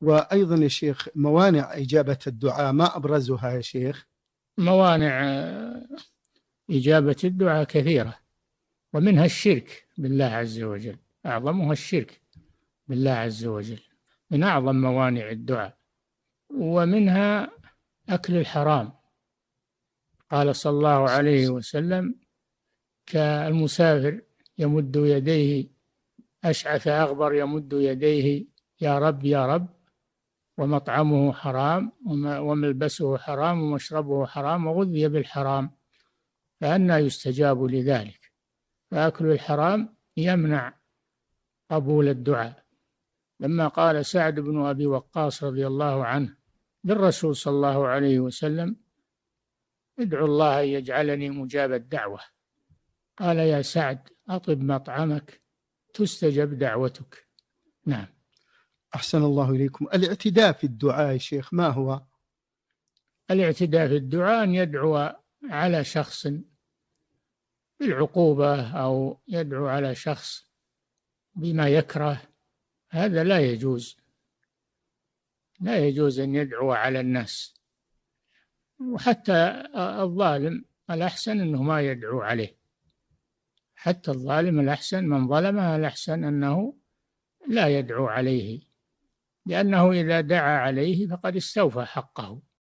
وأيضا يا شيخ موانع إجابة الدعاء ما أبرزها يا شيخ موانع إجابة الدعاء كثيرة ومنها الشرك بالله عز وجل أعظمها الشرك بالله عز وجل من أعظم موانع الدعاء ومنها أكل الحرام قال صلى الله عليه وسلم كالمسافر يمد يديه أشعث أغبر يمد يديه يا رب يا رب ومطعمه حرام وملبسه حرام ومشربه حرام وغذي بالحرام فأنى يستجاب لذلك فأكل الحرام يمنع قبول الدعاء لما قال سعد بن أبي وقاص رضي الله عنه للرسول صلى الله عليه وسلم ادعو الله أن يجعلني مجاب الدعوة قال يا سعد أطب مطعمك تستجب دعوتك نعم أحسن الله إليكم الاعتداء في الدعاء يا شيخ ما هو الاعتداء في الدعاء أن يدعو على شخص بالعقوبة أو يدعو على شخص بما يكره هذا لا يجوز لا يجوز أن يدعو على الناس وحتى الظالم الأحسن أنه ما يدعو عليه حتى الظالم الأحسن من ظلمه الأحسن أنه لا يدعو عليه لأنه إذا دعا عليه فقد استوفى حقه